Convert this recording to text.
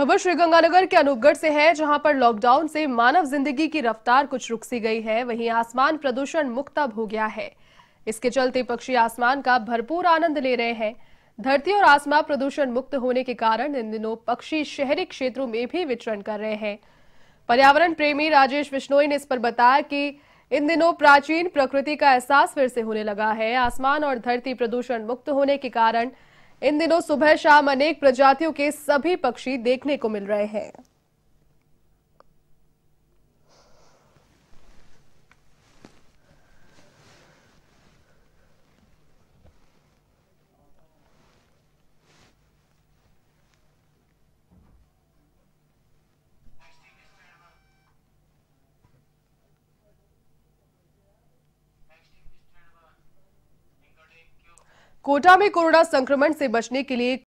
खबर श्रीगंगानगर के अनूपगढ़ से है जहां पर लॉकडाउन से मानव जिंदगी की रफ्तार कुछ रुक सी गई है वहीं आसमान प्रदूषण मुक्त अब हो गया है इसके चलते पक्षी आसमान का भरपूर आनंद ले रहे हैं धरती और आसमान प्रदूषण मुक्त होने के कारण इन दिनों पक्षी शहरी क्षेत्रों में भी विचरण कर रहे हैं पर्यावरण प्रेमी राजेश विश्नोई ने इस पर बताया कि इन दिनों प्राचीन प्रकृति का एहसास फिर से होने लगा है आसमान और धरती प्रदूषण मुक्त होने के कारण इन दिनों सुबह शाम अनेक प्रजातियों के सभी पक्षी देखने को मिल रहे हैं कोटा में कोरोना संक्रमण से बचने के लिए